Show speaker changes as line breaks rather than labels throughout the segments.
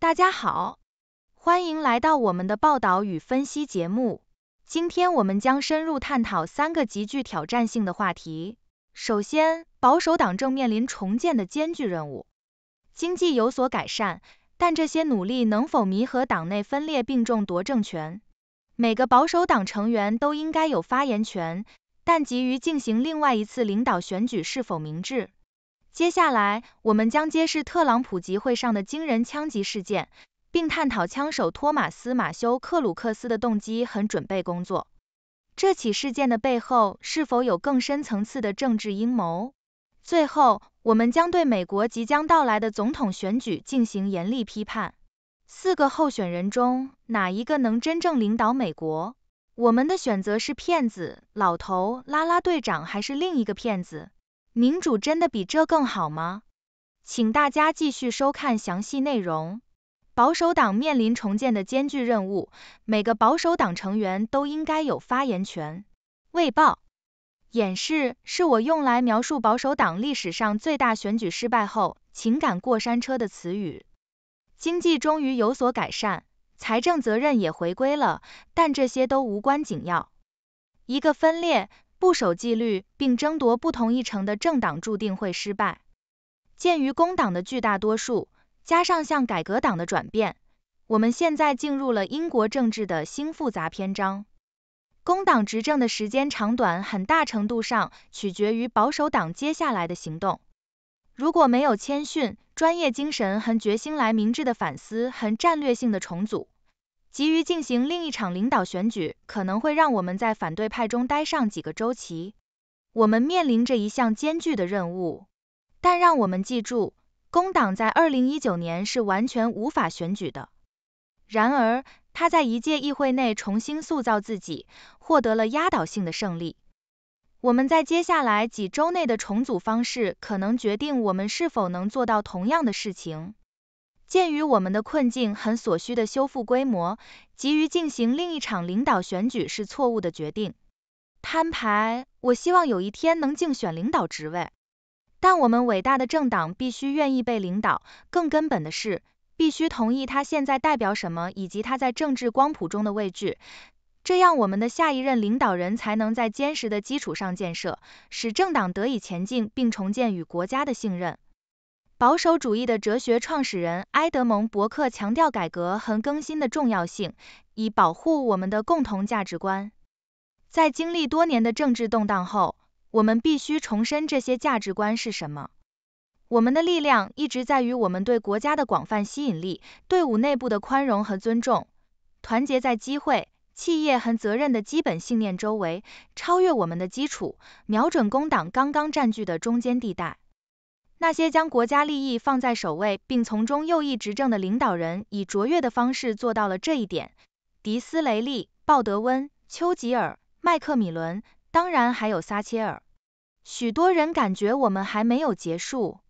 大家好，欢迎来到我们的报道与分析节目。今天我们将深入探讨三个极具挑战性的话题。首先，保守党正面临重建的艰巨任务，经济有所改善，但这些努力能否弥合党内分裂并争夺政权？每个保守党成员都应该有发言权，但急于进行另外一次领导选举是否明智？接下来，我们将揭示特朗普集会上的惊人枪击事件，并探讨枪手托马斯·马修·克鲁克斯的动机和准备工作。这起事件的背后是否有更深层次的政治阴谋？最后，我们将对美国即将到来的总统选举进行严厉批判。四个候选人中，哪一个能真正领导美国？我们的选择是骗子、老头、拉拉队长，还是另一个骗子？民主真的比这更好吗？请大家继续收看详细内容。保守党面临重建的艰巨任务，每个保守党成员都应该有发言权。卫报。演示是我用来描述保守党历史上最大选举失败后情感过山车的词语。经济终于有所改善，财政责任也回归了，但这些都无关紧要。一个分裂。不守纪律并争夺不同议程的政党注定会失败。鉴于工党的巨大多数，加上向改革党的转变，我们现在进入了英国政治的新复杂篇章。工党执政的时间长短很大程度上取决于保守党接下来的行动。如果没有谦逊、专业精神和决心来明智的反思和战略性的重组，急于进行另一场领导选举，可能会让我们在反对派中待上几个周期。我们面临着一项艰巨的任务，但让我们记住，工党在2019年是完全无法选举的。然而，他在一届议会内重新塑造自己，获得了压倒性的胜利。我们在接下来几周内的重组方式，可能决定我们是否能做到同样的事情。鉴于我们的困境和所需的修复规模，急于进行另一场领导选举是错误的决定。摊牌，我希望有一天能竞选领导职位，但我们伟大的政党必须愿意被领导。更根本的是，必须同意他现在代表什么以及他在政治光谱中的位置，这样我们的下一任领导人才能在坚实的基础上建设，使政党得以前进并重建与国家的信任。保守主义的哲学创始人埃德蒙·伯克强调改革和更新的重要性，以保护我们的共同价值观。在经历多年的政治动荡后，我们必须重申这些价值观是什么。我们的力量一直在于我们对国家的广泛吸引力、队伍内部的宽容和尊重、团结在机会、企业和责任的基本信念周围，超越我们的基础，瞄准工党刚刚占据的中间地带。那些将国家利益放在首位，并从中右翼执政的领导人，以卓越的方式做到了这一点。迪斯雷利、鲍德温、丘吉尔、麦克米伦，当然还有撒切尔。许多人感觉我们还没有结束，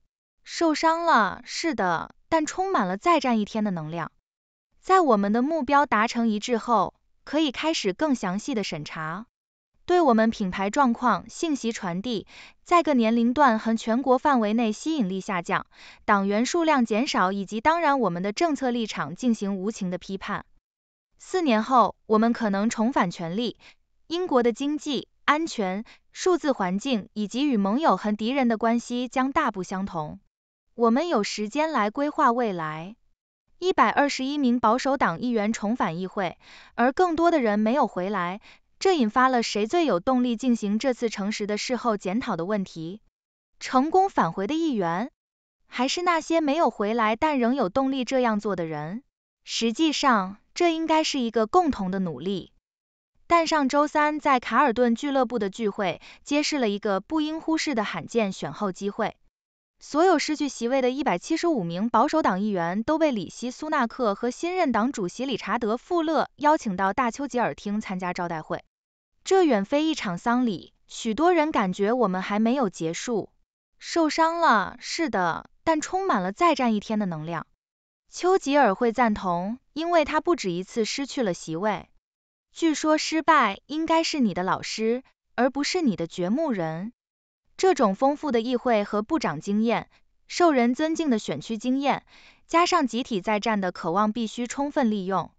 受伤了，是的，但充满了再战一天的能量。在我们的目标达成一致后，可以开始更详细的审查。对我们品牌状况、信息传递、在各年龄段和全国范围内吸引力下降、党员数量减少，以及当然我们的政策立场进行无情的批判。四年后，我们可能重返权力。英国的经济、安全、数字环境以及与盟友和敌人的关系将大不相同。我们有时间来规划未来。一百二十一名保守党议员重返议会，而更多的人没有回来。这引发了谁最有动力进行这次诚实的事后检讨的问题：成功返回的议员，还是那些没有回来但仍有动力这样做的人？实际上，这应该是一个共同的努力。但上周三在卡尔顿俱乐部的聚会揭示了一个不应忽视的罕见选后机会：所有失去席位的175名保守党议员都被里希·苏纳克和新任党主席理查德·富勒邀请到大丘吉尔厅参加招待会。这远非一场丧礼，许多人感觉我们还没有结束。受伤了，是的，但充满了再战一天的能量。丘吉尔会赞同，因为他不止一次失去了席位。据说失败应该是你的老师，而不是你的掘墓人。这种丰富的议会和部长经验，受人尊敬的选区经验，加上集体再战的渴望，必须充分利用。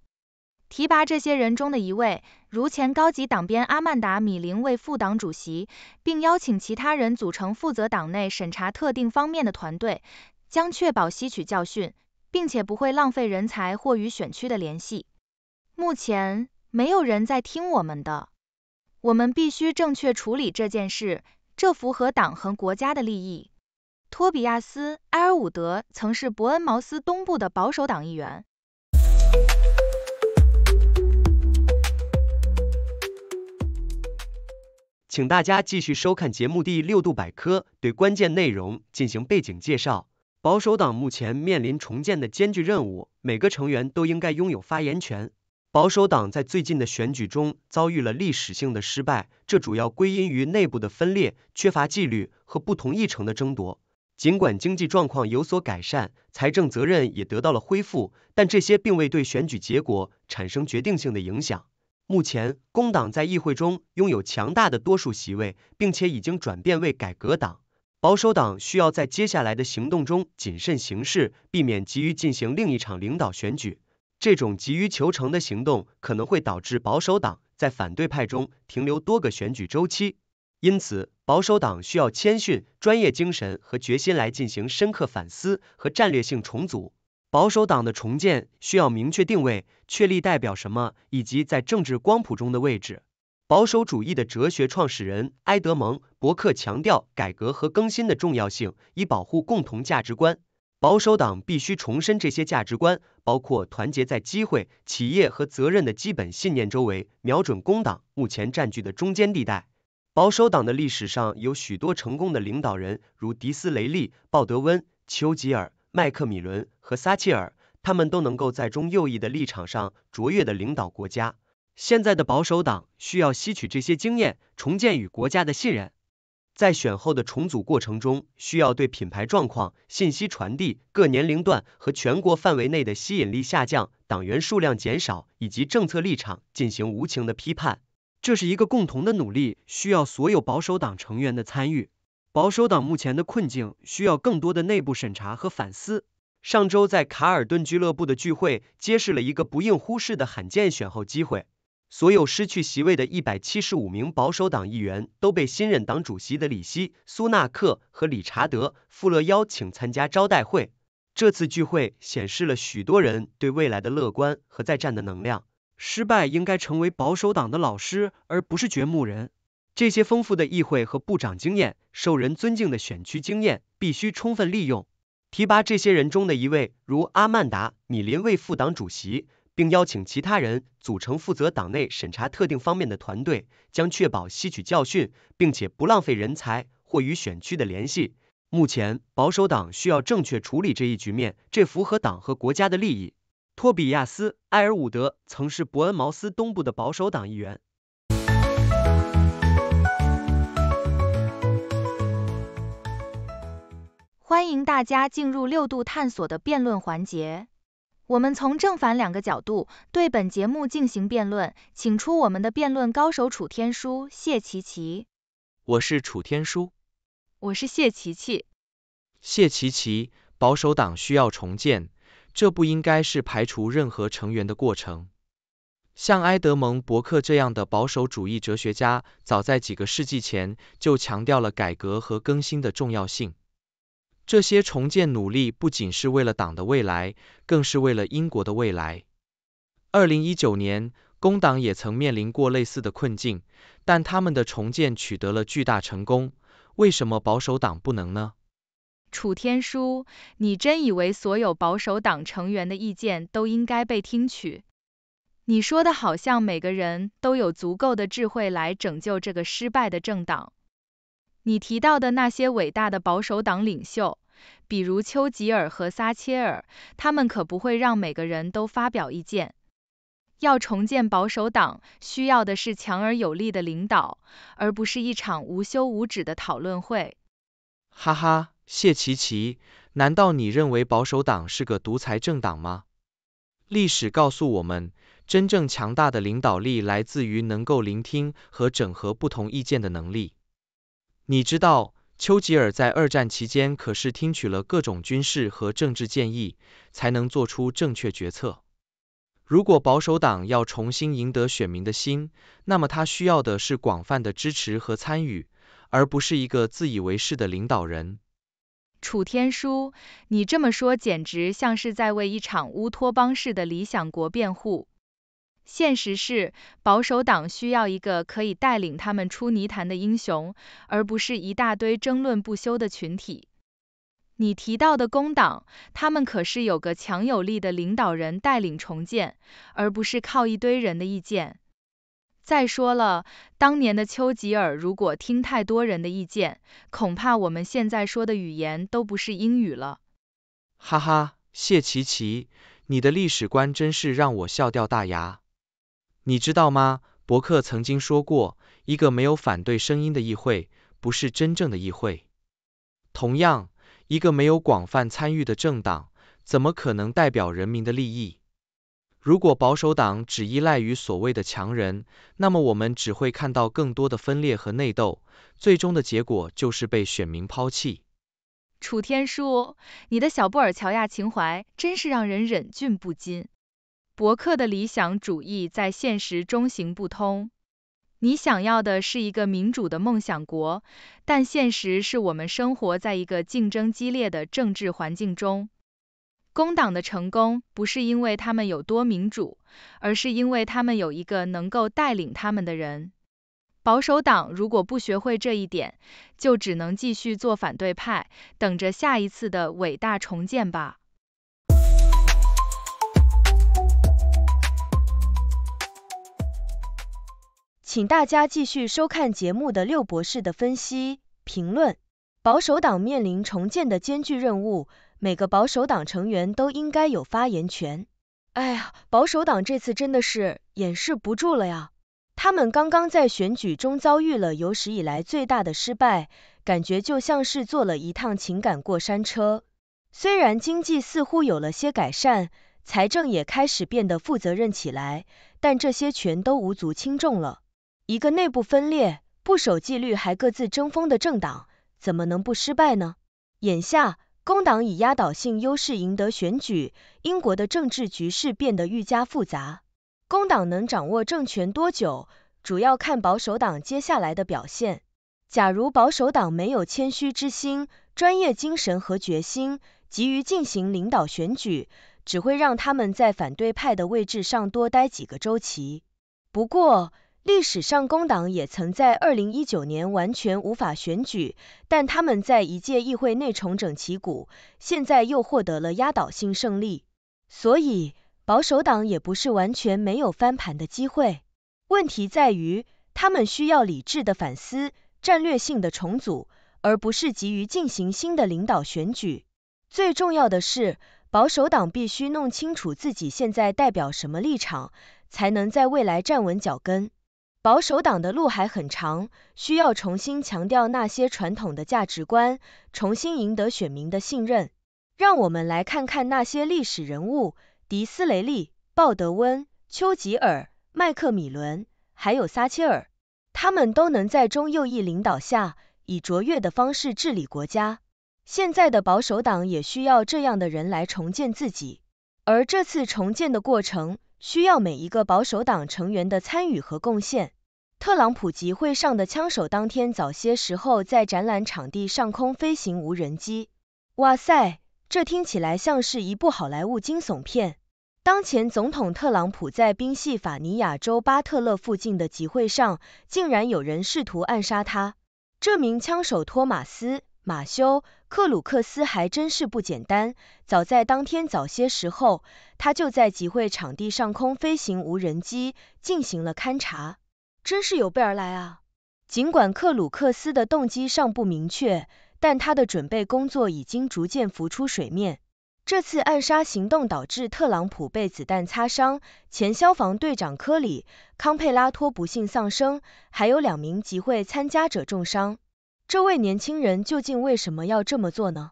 提拔这些人中的一位，如前高级党编阿曼达·米林为副党主席，并邀请其他人组成负责党内审查特定方面的团队，将确保吸取教训，并且不会浪费人才或与选区的联系。目前没有人在听我们的，我们必须正确处理这件事，这符合党和国家的利益。托比亚斯·埃尔伍德曾是伯恩茅斯东部的保守党议员。
请大家继续收看节目第六度百科，对关键内容进行背景介绍。保守党目前面临重建的艰巨任务，每个成员都应该拥有发言权。保守党在最近的选举中遭遇了历史性的失败，这主要归因于内部的分裂、缺乏纪律和不同议程的争夺。尽管经济状况有所改善，财政责任也得到了恢复，但这些并未对选举结果产生决定性的影响。目前，工党在议会中拥有强大的多数席位，并且已经转变为改革党。保守党需要在接下来的行动中谨慎行事，避免急于进行另一场领导选举。这种急于求成的行动可能会导致保守党在反对派中停留多个选举周期。因此，保守党需要谦逊、专业精神和决心来进行深刻反思和战略性重组。保守党的重建需要明确定位，确立代表什么以及在政治光谱中的位置。保守主义的哲学创始人埃德蒙·伯克强调改革和更新的重要性，以保护共同价值观。保守党必须重申这些价值观，包括团结在机会、企业和责任的基本信念周围，瞄准工党目前占据的中间地带。保守党的历史上有许多成功的领导人，如迪斯雷利、鲍德温、丘吉尔。麦克米伦和撒切尔，他们都能够在中右翼的立场上卓越的领导国家。现在的保守党需要吸取这些经验，重建与国家的信任。在选后的重组过程中，需要对品牌状况、信息传递、各年龄段和全国范围内的吸引力下降、党员数量减少以及政策立场进行无情的批判。这是一个共同的努力，需要所有保守党成员的参与。保守党目前的困境需要更多的内部审查和反思。上周在卡尔顿俱乐部的聚会揭示了一个不应忽视的罕见选后机会。所有失去席位的175名保守党议员都被新任党主席的里希·苏纳克和理查德·富勒邀请参加招待会。这次聚会显示了许多人对未来的乐观和再战的能量。失败应该成为保守党的老师，而不是掘墓人。这些丰富的议会和部长经验、受人尊敬的选区经验必须充分利用。提拔这些人中的一位，如阿曼达·米林为副党主席，并邀请其他人组成负责党内审查特定方面的团队，将确保吸取教训，并且不浪费人才或与选区的联系。目前，保守党需要正确处理这一局面，这符合党和国家的利益。托比亚斯·埃尔伍德曾是伯恩茅斯东部的保守党议员。
欢迎大家进入六度探索的辩论环节。我们从正反两个角度对本节目进行辩论，请出我们的辩论高手楚天舒、谢琪琪。
我是楚天舒。
我是谢琪琪。
谢琪琪，保守党需要重建，这不应该是排除任何成员的过程。像埃德蒙·伯克这样的保守主义哲学家，早在几个世纪前就强调了改革和更新的重要性。这些重建努力不仅是为了党的未来，更是为了英国的未来。二零一九年，工党也曾面临过类似的困境，但他们的重建取得了巨大成功。为什么保守党不能呢？
楚天舒，你真以为所有保守党成员的意见都应该被听取？你说的好像每个人都有足够的智慧来拯救这个失败的政党。你提到的那些伟大的保守党领袖，比如丘吉尔和撒切尔，他们可不会让每个人都发表意见。要重建保守党，需要的是强而有力的领导，而不是一场无休无止的讨论会。
哈哈，谢奇奇，难道你认为保守党是个独裁政党吗？历史告诉我们，真正强大的领导力来自于能够聆听和整合不同意见的能力。你知道，丘吉尔在二战期间可是听取了各种军事和政治建议，才能做出正确决策。如果保守党要重新赢得选民的心，那么他需要的是广泛的支持和参与，而不是一个自以为是的领导人。
楚天舒，你这么说简直像是在为一场乌托邦式的理想国辩护。现实是，保守党需要一个可以带领他们出泥潭的英雄，而不是一大堆争论不休的群体。你提到的工党，他们可是有个强有力的领导人带领重建，而不是靠一堆人的意见。再说了，当年的丘吉尔如果听太多人的意见，恐怕我们现在说的语言都不是英语了。
哈哈，谢琪琪，你的历史观真是让我笑掉大牙。你知道吗？伯克曾经说过，一个没有反对声音的议会不是真正的议会。同样，一个没有广泛参与的政党，怎么可能代表人民的利益？如果保守党只依赖于所谓的强人，那么我们只会看到更多的分裂和内斗，最终的结果就是被选民抛弃。
楚天舒，你的小布尔乔亚情怀真是让人忍俊不禁。伯克的理想主义在现实中行不通。你想要的是一个民主的梦想国，但现实是我们生活在一个竞争激烈的政治环境中。工党的成功不是因为他们有多民主，而是因为他们有一个能够带领他们的人。保守党如果不学会这一点，就只能继续做反对派，等着下一次的伟大重建吧。请大
家继续收看节目的六博士的分析评论。保守党面临重建的艰巨任务，每个保守党成员都应该有发言权。哎呀，保守党这次真的是掩饰不住了呀！他们刚刚在选举中遭遇了有史以来最大的失败，感觉就像是坐了一趟情感过山车。虽然经济似乎有了些改善，财政也开始变得负责任起来，但这些全都无足轻重了。一个内部分裂、不守纪律还各自争锋的政党，怎么能不失败呢？眼下，工党以压倒性优势赢得选举，英国的政治局势变得愈加复杂。工党能掌握政权多久，主要看保守党接下来的表现。假如保守党没有谦虚之心、专业精神和决心，急于进行领导选举，只会让他们在反对派的位置上多待几个周期。不过，历史上工党也曾在2019年完全无法选举，但他们在一届议会内重整旗鼓，现在又获得了压倒性胜利。所以保守党也不是完全没有翻盘的机会。问题在于，他们需要理智的反思、战略性的重组，而不是急于进行新的领导选举。最重要的是，保守党必须弄清楚自己现在代表什么立场，才能在未来站稳脚跟。保守党的路还很长，需要重新强调那些传统的价值观，重新赢得选民的信任。让我们来看看那些历史人物：迪斯雷利、鲍德温、丘吉尔、麦克米伦，还有撒切尔。他们都能在中右翼领导下以卓越的方式治理国家。现在的保守党也需要这样的人来重建自己，而这次重建的过程。需要每一个保守党成员的参与和贡献。特朗普集会上的枪手当天早些时候在展览场地上空飞行无人机。哇塞，这听起来像是一部好莱坞惊悚片。当前总统特朗普在宾夕法尼亚州巴特勒附近的集会上，竟然有人试图暗杀他。这名枪手托马斯。马修·克鲁克斯还真是不简单。早在当天早些时候，他就在集会场地上空飞行无人机进行了勘察，真是有备而来啊。尽管克鲁克斯的动机尚不明确，但他的准备工作已经逐渐浮出水面。这次暗杀行动导致特朗普被子弹擦伤，前消防队长科里·康佩拉托不幸丧生，还有两名集会参加者重伤。这位年轻人究竟为什么要这么做呢？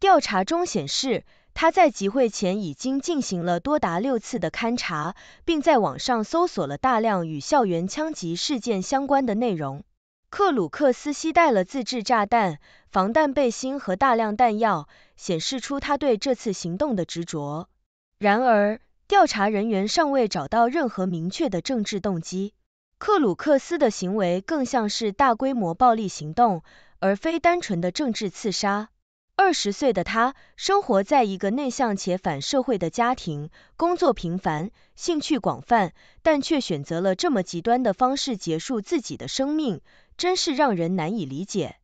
调查中显示，他在集会前已经进行了多达六次的勘察，并在网上搜索了大量与校园枪击事件相关的内容。克鲁克斯携带了自制炸弹、防弹背心和大量弹药，显示出他对这次行动的执着。然而，调查人员尚未找到任何明确的政治动机。克鲁克斯的行为更像是大规模暴力行动，而非单纯的政治刺杀。二十岁的他，生活在一个内向且反社会的家庭，工作平凡，兴趣广泛，但却选择了这么极端的方式结束自己的生命，真是让人难以理解。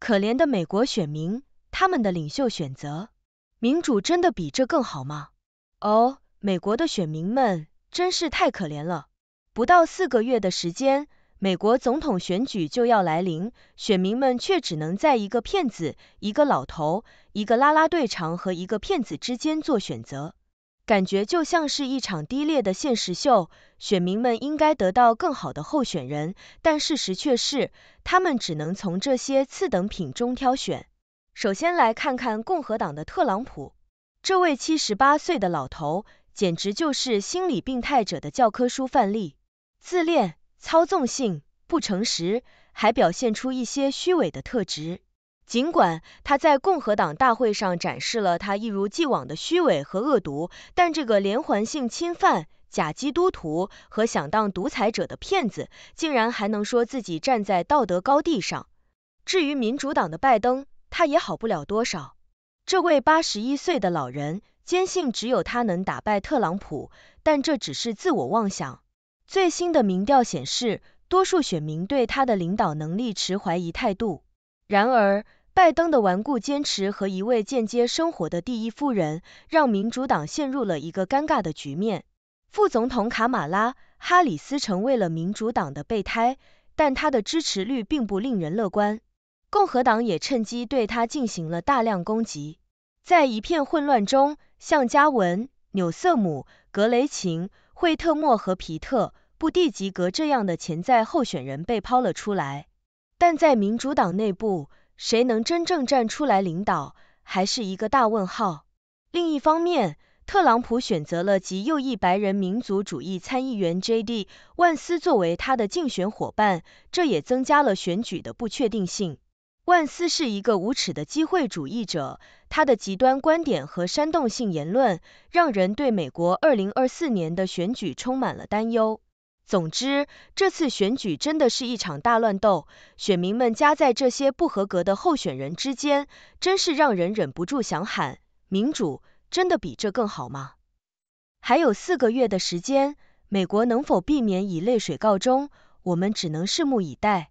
可怜的美国选民，他们的领袖选择民主真的比这更好吗？哦，美国的选民们真是太可怜了。不到四个月的时间，美国总统选举就要来临，选民们却只能在一个骗子、一个老头、一个拉拉队长和一个骗子之间做选择，感觉就像是一场低劣的现实秀。选民们应该得到更好的候选人，但事实却是他们只能从这些次等品中挑选。首先来看看共和党的特朗普，这位七十八岁的老头简直就是心理病态者的教科书范例。自恋、操纵性、不诚实，还表现出一些虚伪的特质。尽管他在共和党大会上展示了他一如既往的虚伪和恶毒，但这个连环性侵犯、假基督徒和想当独裁者的骗子，竟然还能说自己站在道德高地上。至于民主党的拜登，他也好不了多少。这位八十一岁的老人坚信只有他能打败特朗普，但这只是自我妄想。最新的民调显示，多数选民对他的领导能力持怀疑态度。然而，拜登的顽固坚持和一位间接生活的第一夫人，让民主党陷入了一个尴尬的局面。副总统卡马拉·哈里斯成为了民主党的备胎，但他的支持率并不令人乐观。共和党也趁机对他进行了大量攻击。在一片混乱中，像加文、纽瑟姆、格雷琴。惠特莫和皮特、布蒂吉格这样的潜在候选人被抛了出来，但在民主党内部，谁能真正站出来领导，还是一个大问号。另一方面，特朗普选择了极右翼白人民族主义参议员 J.D. 万斯作为他的竞选伙伴，这也增加了选举的不确定性。万斯是一个无耻的机会主义者，他的极端观点和煽动性言论让人对美国2024年的选举充满了担忧。总之，这次选举真的是一场大乱斗，选民们夹在这些不合格的候选人之间，真是让人忍不住想喊：民主真的比这更好吗？还有四个月的时间，美国能否避免以泪水告终？我们只能拭目以待。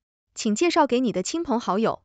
请介绍给你的亲朋好友。